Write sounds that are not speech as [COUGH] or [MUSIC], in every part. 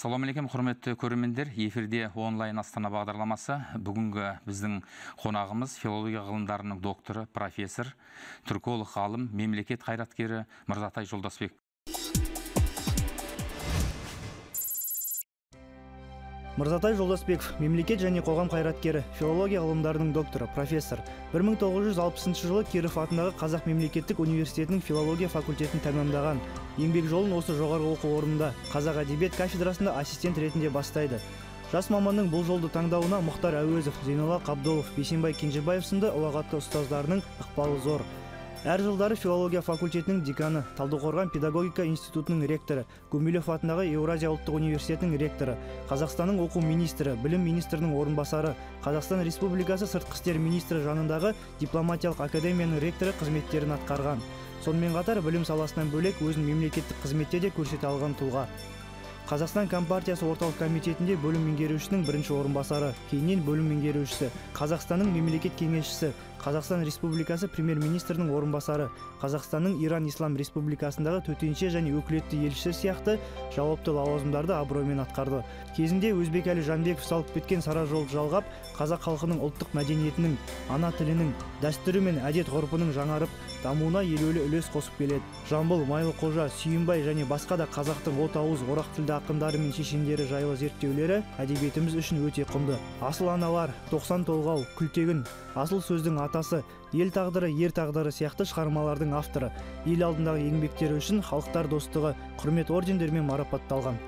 ассалаумағалейкум құрметті көрермендер эфирде онлайн астана бағдарламасы бүгінгі біздің қонағымыз филология ғылымдарының докторы профессор түрколог ғалым мемлекет қайраткері мырзатай жолдасбек мырзатай жолдасбеков мемлекет және қоғам қайраткері филология ғылымдарының докторы профессор 1960 жылы киров атындағы қазақ мемлекеттік университетінің филология факультетін тәмамдаған еңбек жолын осы жоғарғы оқу орнында қазақ әдебиет кафедрасында ассистент ретінде бастайды жас маманның бұл жолды таңдауына мұхтар әуезов зейнолла қабдолов бейсенбай кенжебаев сынды ұлағатты ұстаздарының ықпалы зор әр жылдары филология факультетінің деканы талдықорған педагогика институтының ректоры гумилев атындағы еуразия ұлттық университетінің ректоры қазақстанның оқу министрі білім министрінің орынбасары қазақстан республикасы сыртқы істер министрі жанындағы дипломатиялық академияның ректоры қызметтерін атқарған сонымен қатар білім саласынан бөлек өзін мемлекеттік қызметте де көрсете алған тұлға қазақстан компартиясы орталық комитетінде бөлім меңгерушісінің бірінші орынбасары кейіннен бөлім меңгерушісі қазақстанның мемлекет кеңесшісі қазақстан республикасы премьер министрінің орынбасары қазақстанның иран ислам республикасындағы төтенше және өкілетті елшісі сияқты жауапты лауазымдарды абыроймен атқарды кезінде өзбекәлі жанбеков салып кеткен сара жолды жалғап қазақ халқының ұлттық мәдениетінің ана тілінің дәстүрі мен әдет ғұрпының жаңарып дамуына елеулі үлес қосып келеді жамбыл майлықожа сүйінбай және басқа да қазақтың ауыз орақ тілді ақындары мен шешендері жайлы зерттеулері әдебиетіміз үшін өте құнды асыл аналар тоқсан толғау күлтегін асыл сөздің атасы ел тағдыры ер тағдыры сияқты шығармалардың авторы ел алдындағы еңбектері үшін халықтар достығы құрмет ордендерімен марапатталған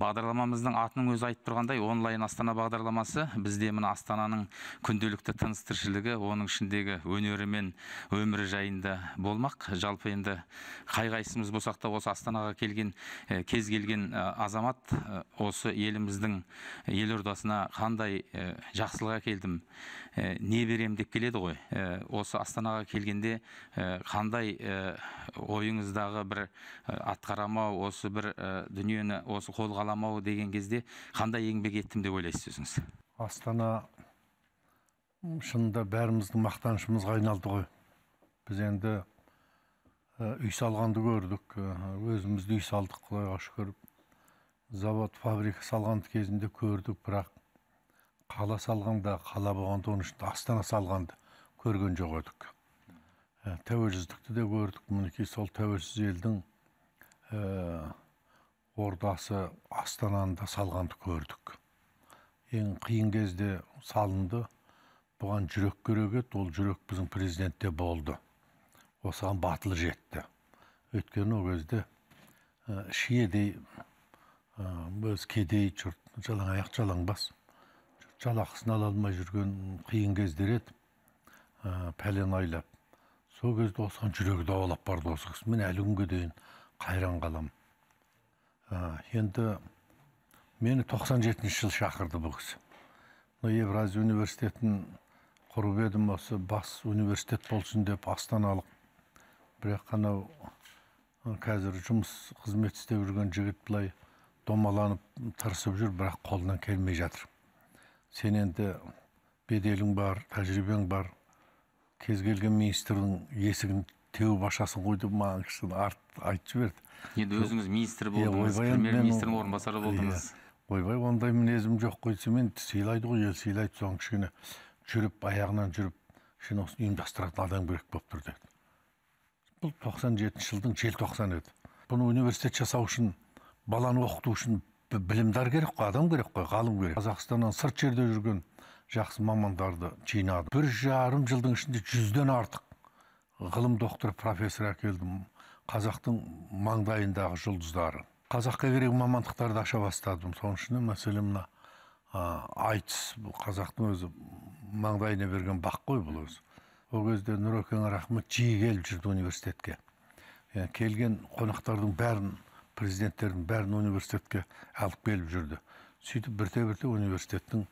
бағдарламамыздың атының өзі айтып тұрғандай онлайн астана бағдарламасы бізде мына астананың күнделікті тыныс тіршілігі оның ішіндегі өнері мен өмірі жайында болмақ жалпы енді қай қайсымыз болсақ та осы астанаға келген кез келген азамат осы еліміздің елордасына қандай ә, жақсылық не берем деп келеді ғой осы астанаға келгенде қандай ойыңыздағы бір атқарамау осы бір дүниені осы қолға Қаламау деген кезде қандай еңбек еттім деп ойлайсыз өзіңіз астана шынында бәріміздің мақтанышымызға айналды ғой біз енді үй салғанды көрдік өзіміз үй салдық құдайға шүкір завод фабрика салған кезінде көрдік бірақ қала салғанда қала болғанда оның ішінде астана салғанды көрген жоқ едік тәуелсіздікті де көрдік мінекей сол тәуелсіз елдің ордасы астананы да салғанды көрдік ең қиын кезде салынды бұған жүрек керек еді ол жүрек біздің президентте болды осыған батыл жетті өйткені ол кезде шиедей өз кедей жұрт жалаң бас жалақысын ала алмай жүрген қиын кездер еді ә, пәлен айлап сол кезде осыған жүрегі дауалап барды осы кісі мен әлі күнге дейін қайран қаламын ә, енді мені 97 жылы шақырды бұл кісі мына евразия университетін құрып едім осы бас университет болсын деп астаналық бірақ анау қазір жұмыс қызмет істеп жүрген жігіт былай домаланып тырысып жүр бірақ қолынан келмей жатыр сен енді беделің бар тәжірибең бар кез келген министрдің есігін теуіп ашасың ғой деп маған кішкене арт айтып жіберді енді өзіңіз министр болдыңыз премьер министрдің орынбасары болдыңыз ойбай ондай мінезім жоқ қой десем енді сыйлайды ғой ел сыйлайды соған кішкене жүріп аяғынан жүріп кішкене осыны ұйымдастыратын адам керек болып тұр деді бұл тоқсан жетінші жылдың желтоқсаны еді бұны университет жасау үшін баланы оқыту үшін білімдар керек қой адам керек қой ғалым керек қазақстаннан сырт жерде жүрген жақсы мамандарды жинады бір жарым жылдың ішінде жүзден артық ғылым доктор профессор әкелдім қазақтың маңдайындағы жұлдыздары қазаққа керек мамандықтарды аша бастадым соның ішінде мәселе мына айтыс бұл қазақтың өзі маңдайына берген бақ қой бұл өзі ол кезде нұрекең рахмет жиі келіп жүрді университетке келген қонақтардың бәрін президенттердің бәрін университетке алып келіп жүрді сөйтіп бірте бірте университеттің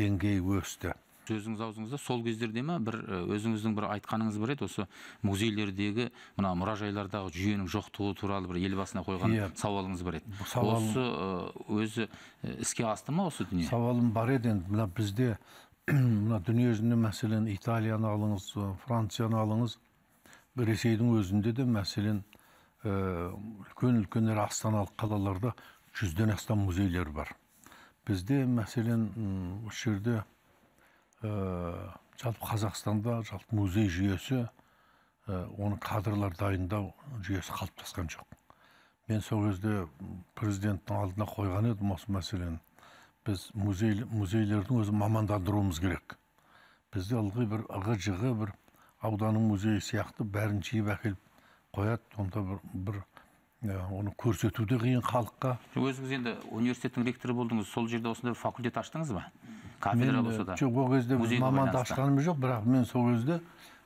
деңгейі өсті сөзіңіз аузыңызда сол кездерде ма бір өзіңіздің бір айтқаныңыз бар еді осы музейлердегі мына мұражайлардағы жүйенің жоқтығы туралы бір елбасына қойған yeah. Иә. сауалыңыз бар еді Сауалым... осы өзі іске асты ма осы дүние сауалым бар еді енді мына бізде [CLEARS THROAT] мына дүниежүзінде мәселен италияны алыңыз францияны алыңыз ресейдің өзінде де мәселен үлкен үлкен ірі астаналық қалаларда жүзден астам музейлер бар бізде мәселен осы жерде Э, жалпы қазақстанда жалпы музей жүйесі э, оның кадрлар дайындау жүйесі қалыптасқан жоқ мен сол кезде президенттің алдына қойған едім осы мәселені біз музей, музейлердің өзі мамандандыруымыз керек бізде ылғи бір ығы жығы бір ауданның музейі сияқты бәрін жиып әкеліп қояды онда бір, бір э, оны көрсету де қиын халыққа өзіңіз енді университеттің ректоры болдыңыз сол жерде осындай факультет аштыңыз ба кафедра болса да жоқ ол кезде мамандық ашқаным жоқ бірақ мен сол кезде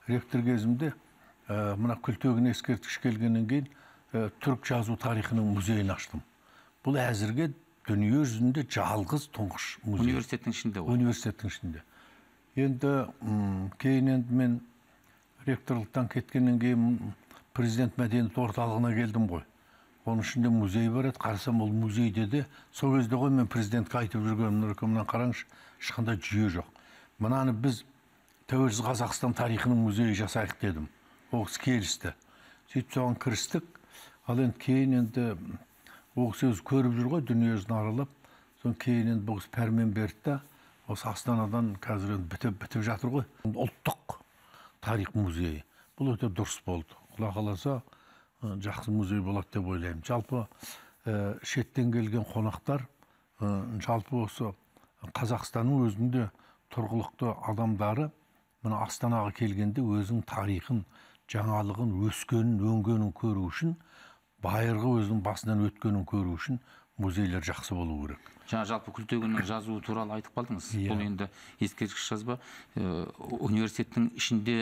ректор кезімде мына күлтегін ескерткіш келгеннен кейін ә, түрік жазу тарихының музейін аштым бұл әзірге дүние жүзінде жалғыз тұңғыш музей университеттің ішінде ғой университеттің ішінде енді кейін енді мен ректорлықтан кеткеннен кейін президент мәдениет орталығына келдім ғой оның ішінде музей бар еді қарасам ол музейде де сол кезде ғой мен президентке айтып жүргенім нұреке мына қараңызшы ешқандай жүйе жоқ мынаны біз тәуелсіз қазақстан тарихының музейі жасайық дедім ол кісі келісті сөйтіп соған кірістік ал енді кейін енді ол кісі өзі көріп жүр ғой дүниежүзін аралап содан кейін енді бұл кісі пәрмен берді да осы астанадан қазір енді бітіп бітіп жатыр ғой ұлттық тарих музейі бұл өте дұрыс болды құдай қаласа Э, жақсы музей болады деп ойлаймын жалпы ә, шеттен келген қонақтар ә, жалпы осы қазақстанның өзінде тұрғылықты адамдары мына астанаға келгенде өзінің тарихын жаңалығын өскенін өнгенін көру үшін байырғы өзінің басынан өткенін көру үшін музейлер жақсы болу керек жаңа жалпы күлтегіннің жазуы туралы айтып қалдыңыз yeah. Иә. бұл енді ескерткіш жазба университеттің ішінде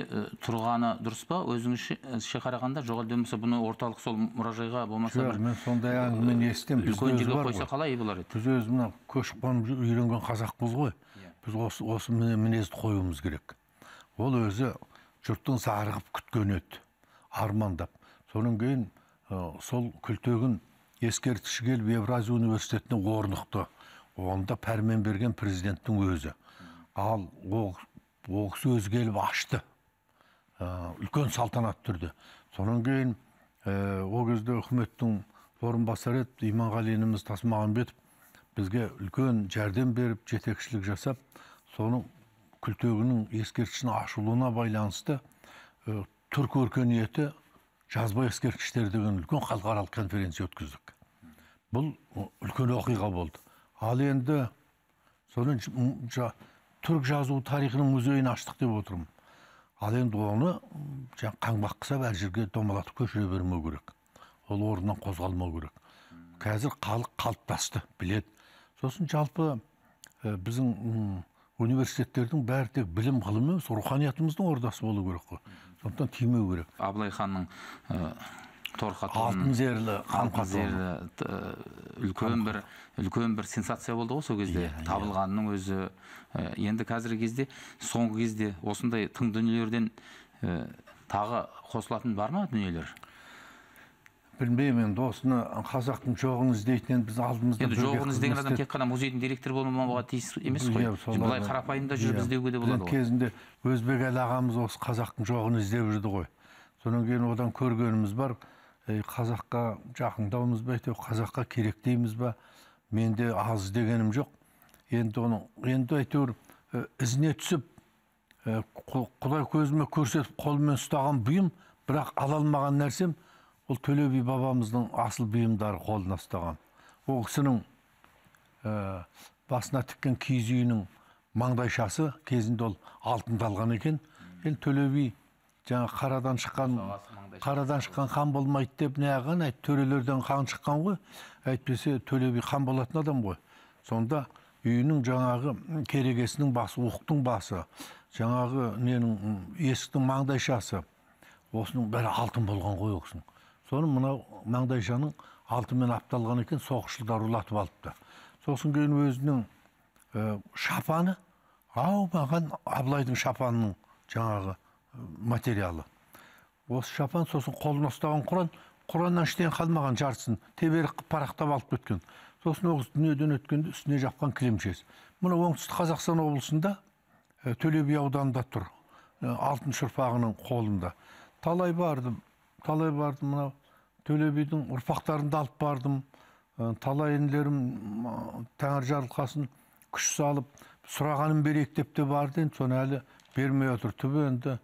тұрғаны дұрыс па өзіңізше қарағанда жоқ әлде болмаса бұны орталық сол мұражайға болмаса жоқ мен сондай әңгімені естімін үлкен жерге қойса қалай болар еді біз өзі мына көшіп қонып үйренген қазақпыз ғой yeah. Иә. біз осы, осы мінезді қоюымыз керек ол өзі жұрттың зарығып күткен еді армандап содан кейін Э, сол күлтегін ескерткіші келіп евразия университетіне орнықты онда пәрмен берген президенттің өзі ал ол кісі өзі келіп ашты э, үлкен салтанат түрде содан кейін э, ол кезде үкіметтің орынбасары еді иманғали ініміз тасмағамбетов бізге үлкен жәрдем беріп жетекшілік жасап соның күлтегінің ескерткішінің ашылуына байланысты түркі өркениеті жазба ескерткіштер деген үлкен халықаралық конференция өткіздік бұл үлкен оқиға болды ал енді жа, түрік жазу тарихының музейін аштық деп отырмын ал енді оны жаңағы қаңбақ қысап әр жерге домалатып көшіре бермеу керек ол орнынан қозғалмау керек қазір халық қалыптасты білет. сосын жалпы ә, біздің университеттердің бәрі тек білім ғылым емес руханиятымыздың ордасы болу керек қой сондықтан тимеу керек абылай ханның э, торқа алтын зерлі алтын зерлі э, үлкен бір үлкен бір сенсация болды ғой сол кезде иә, иә. табылғанның өзі э, енді қазіргі кезде соңғы кезде осындай тың дүниелерден тағы қосылатын бар ма дүниелер білмеймін енді осыны қазақтың жоғын іздейтін енді біз алдымызда енді жоғын іздеген адам тек қана музейдің директоры болмауға тиіс емес қой иә, былай қарапайым да жүріп иә. іздеуге де болады ғой кезінде өзбекәлі ағамыз осы қазақтың жоғын іздеп жүрді ғой содан кейін одан көргеніміз бар қазаққа жақындаумыз ба әйтеуір қазаққа керек дейміз ба менде аз дегенім жоқ енді оның енді әйтеуір ізіне түсіп құдай көзіме көрсетіп қолмен ұстаған бұйым бірақ ала алмаған нәрсем бұл төле би бабамыздың асыл бұйымдары қолына ұстаған ол кісінің ә, басына тіккен киіз үйінің маңдайшасы кезінде ол алтындалған екен енді төле би жаңағы қарадан шыққан қарадан шыққан қан болмайды деп неғылған әйт төрелерден қан шыққан ғой әйтпесе төле би қан болатын адам ғой сонда үйінің жаңағы керегесінің басы уықтың басы жаңағы ненің есіктің маңдайшасы осының бәрі алтын болған ғой ол кісінің соны мынау маңдайшаның алтынмен апталған екен соғыс жылдары ұлатып алыпты сосын кейін өзінің ә, шапаны ау маған абылайдың шапанының жаңағы э, материалы осы шапан сосын қолына ұстаған құран құраннан ештеңе қалмаған жартысын теберік қылып парақтап алып кеткен сосын ол дүниеден өткенде үстіне жапқан кілемшесі мына оңтүстік қазақстан облысында ә, э, төле би ауданында тұр ә, алтын шұрпағының қолында талай бардым талай бардым мынау төле бидің ұрпақтарын да алып бардым ә, талай інілерім ә, тәңір жарылқасын күш салып сұрағанын берейік деп те барды енді соны әлі бермей отыр түбі енді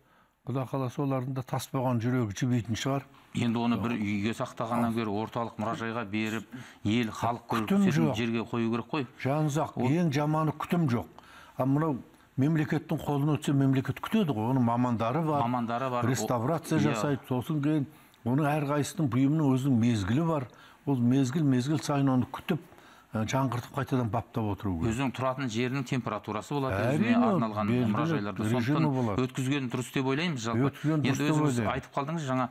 құда қаласа олардың да тас болған жүрегі жібейтін шығар енді оны бір үйге сақтағаннан гөрі орталық мұражайға беріп ел халық күтім жоқ жерге қою керек қой жанұзақ Ол... ең жаманы күтім жоқ ал мынау мемлекеттің қолына өтсе мемлекет күтеді ғой оның мамандары бар мамандары бар реставрация иә. жасайды сосын кейін оның әрқайсысының бұйымының өзінің мезгілі бар ол мезгіл мезгіл сайын оны күтіп жаңғыртып қайтадан баптап отыру керек өзінің тұратын жерінің температурасы болады өзіне арналған мұражайларда сондықтан өткізген дұрыс деп ойлаймыз жалпы енді өзіңіз айтып қалдыңыз жаңа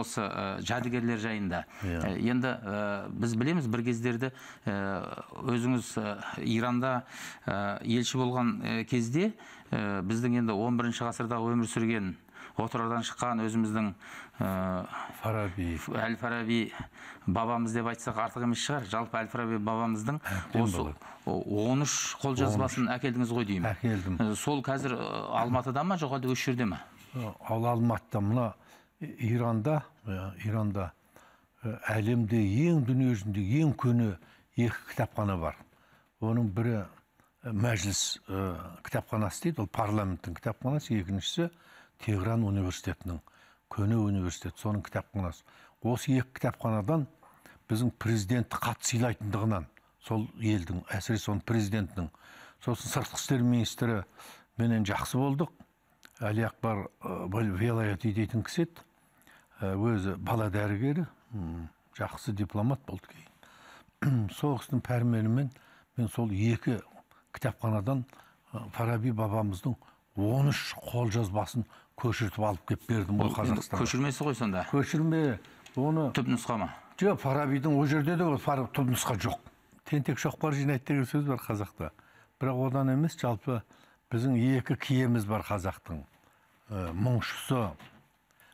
осы жәдігерлер жайында иә. енді біз білеміз бір кездерді өзіңіз иранда елші болған кезде біздің енді 11 бірінші ғасырда өмір сүрген отырардан шыққан өзіміздің э, фараби әл фараби бабамыз деп айтсақ артық емес шығар жалпы әл фараби бабамыздың осы он үш қолжазбасын әкелдіңіз ғой деймін әкелдім э, сол қазір э, алматыда ма жоқ әлде осы жерде ма ал алматыда мына иранда иранда әлемде ең дүниежүзінде ең көне екі кітапхана бар оның бірі мәжіліс кітапханасы дейді ол парламенттің кітапханасы екіншісі Тегран университетінің көне университет соның кітапханасы осы екі кітапханадан біздің президентті қатты сыйлайтындығынан сол елдің әсіресе оның президентінің сосын сыртқы істер министрі менен жақсы болдық әли акбар велаяти дейтін кісі еді ә, өзі бала дәрігері жақсы дипломат болды кейін [CLEARS THROAT] сол кісінің пәрменімен мен сол екі кітапханадан фараби бабамыздың он үш қолжазбасын көшіртіп алып келіп бердім ғой Қазақстан. көшірмесі ғой сонда көшірме оны түпнұсқа ма жоқ фарабидің ол жерде де түпнұсқа жоқ тентек шоқпар жинайды деген сөз бар қазақта бірақ одан емес жалпы біздің екі киеміз бар қазақтың ә, мұңшысы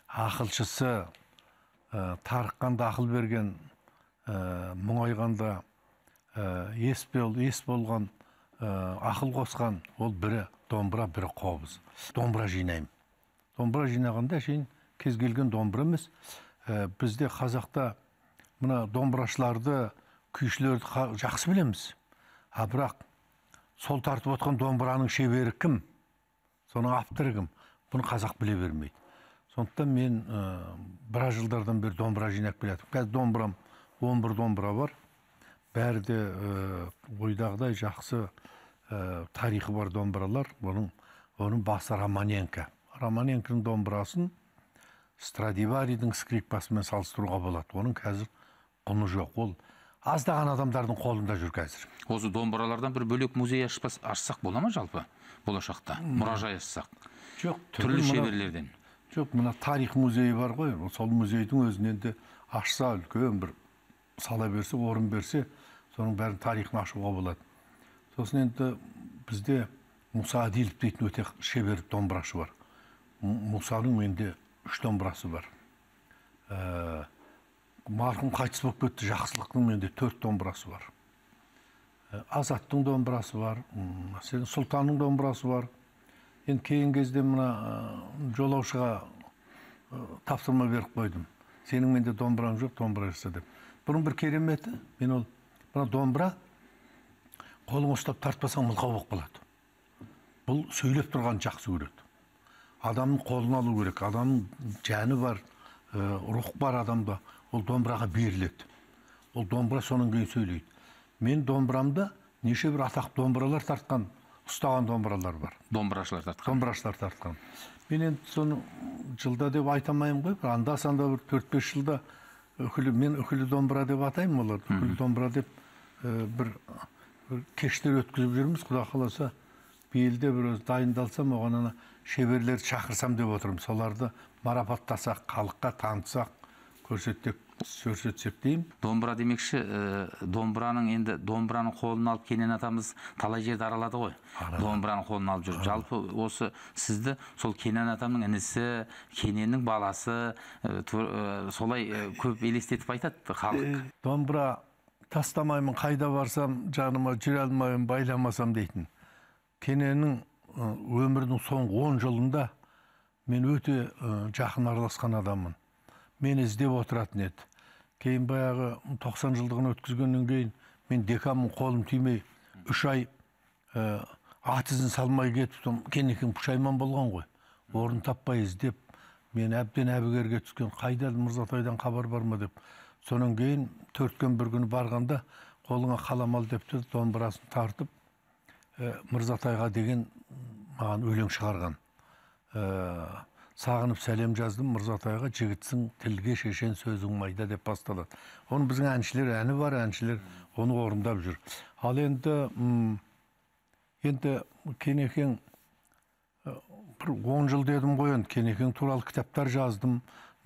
ақылшысы ә, тарыққанда ақыл берген ә, мұңайғанда ә, ес, бол, ес болған ә, ақыл қосқан ол бірі домбыра бірі қобыз домбыра жинаймын домбыра жинағанда әшейін кез келген домбыра емес э, бізде қазақта мына домбырашыларды күйшілерді жақсы білеміз а бірақ сол тартып отқан домбыраның шебері кім соның авторы кім бұны қазақ біле бермейді сондықтан мен ә, біраз жылдардан бері домбыра жинап келе жатырмын қазір домбырам он бір домбыра бар бәрі де э, ойдағыдай жақсы ә, тарихы бар домбыралар оның оның басы романенко романенконың домбырасын страдиваридің скрипкасымен салыстыруға болады оның қазір құны жоқ ол аздаған адамдардың қолында жүр қазір осы домбыралардан бір бөлек музей ашпас, ашсақ бола ма жалпы болашақта мұражай ашсақ жоқ түрлі шеберлерден жоқ мына тарих музейі бар ғой сол музейдің өзінен де ашса үлкен бір сала берсе орын берсе соның бәрін тарихын ашуға болады сосын енді бізде мұса әділов дейтін өте шебер домбырашы бар мұсаның менде үш домбырасы бар ә, марқұм қайтыс болып кетті жақсылықтың менде төрт домбырасы бар ә, азаттың домбырасы бар мәселен сұлтанның домбырасы бар енді кейін кезде мына ә, жолаушыға тапсырма беріп қойдым сенің менде домбыраң жоқ домбыра жаса деп бұрын бір кереметі мен ол мына домбыра қолыңа ұстап тартпасаң мылқау болып қалады бұл сөйлеп тұрған жақсы көреді адамның қолын алу керек адамның жаны бар э, рух бар адамда ол домбыраға беріледі ол домбыра содан кейін сөйлейді мен домбырамда неше бір атақты домбыралар тартқан ұстаған домбыралар бар домбырашылар тартқан домбырашылар тартқан мен енді соны жылда деп айта алмаймын ғой бір анда санда бір төрт бес жылда үкілі мен үкілі домбыра деп атаймын оларды үкілі домбыра деп э, бір, бір кештер өткізіп жүрміз құдай қаласа Білді бір өзі дайындалсам оған ана шеберлерді шақырсам деп отырмын соларды марапаттасақ халыққа танытсақ көрсетсек көрсетсек деймін домбыра демекші ә, домбыраның енді домбыраның қолын алып кенен атамыз талай жерді аралады ғой домбыраның қолын алып жүр жалпы осы сізді сол кенен атамның інісі кененнің баласы солай көп елестетіп айтады халық домбыра тастамаймын қайда барсам жаныма жүре алмаймын байламасам дейтін кененің өмірінің соңғы он жылында мен өте жақын араласқан адаммын мені іздеп отыратын еді кейін баяғы 90 жылдығын өткізгеннен кейін мен деканмын қолым тимей үш ай ә, ат ізін салмай кетіп кенекең пұшайман болған ғой орын таппай іздеп мен әбден әбігерге түскен қайда мырзатайдан хабар бар ма деп содан кейін күн бір күні барғанда қолыңа қалам ал деп домбырасын тартып ә, мырзатайға деген маған өлең шығарған э, сағынып сәлем жаздым мырзатайға жігітсің тілге шешен сөзің майда деп басталады оны біздің әншілер әні бар әншілер оны орындап жүр ал енді ұм, енді кенекең э, бір он жыл дедім ғой енді кенекең туралы кітаптар жаздым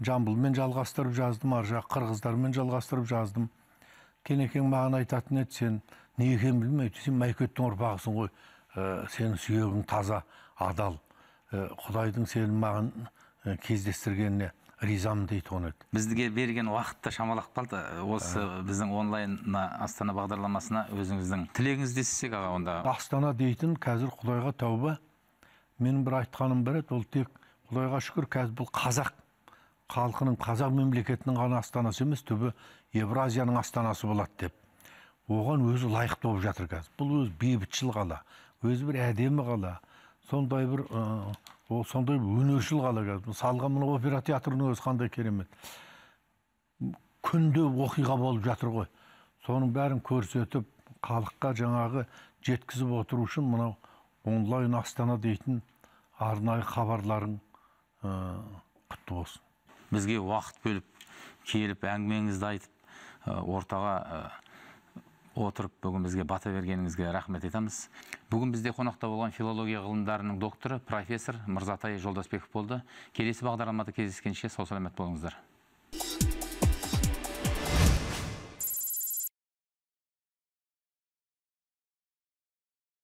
жамбылмен жалғастырып жаздым ар жақ қырғыздармен жалғастырып жаздым кенекең маған айтатын еді сен не екенін білмейді сен майкеттің ұрпағысың ғой ә, сенің сүйегің таза адал э, құдайдың сені маған э, кездестіргеніне ризамын дейді оны бізге берген уақыт та шамалап қалды осы ә. біздің онлайн астана бағдарламасына өзіңіздің тілегіңізді естісек аға онда астана дейтін қазір құдайға тәуба менің бір айтқаным бар еді ол тек құдайға шүкір қазір бұл қазақ халқының қазақ мемлекетінің ғана астанасы емес түбі евразияның астанасы болады деп оған өзі лайықты болып жатыр қазір бұл өзі бейбітшіл қала өзі бір әдемі қала сондай бір ә, ол сондай бір өнершіл қала қазір мысалға мына опера театрының өзі қандай керемет күнде оқиға болып жатыр ғой соның бәрін көрсетіп халыққа жаңағы жеткізіп отыру үшін мынау онлайн астана дейтін арнайы хабарларың құтты болсын бізге уақыт бөліп келіп әңгімеңізді айтып ортаға отырып бүгін бізге бата бергеніңізге рахмет айтамыз бүгін бізде қонақта болған филология ғылымдарының докторы профессор мырзатай жолдасбеков болды келесі бағдарламада кездескенше сау саламат болыңыздар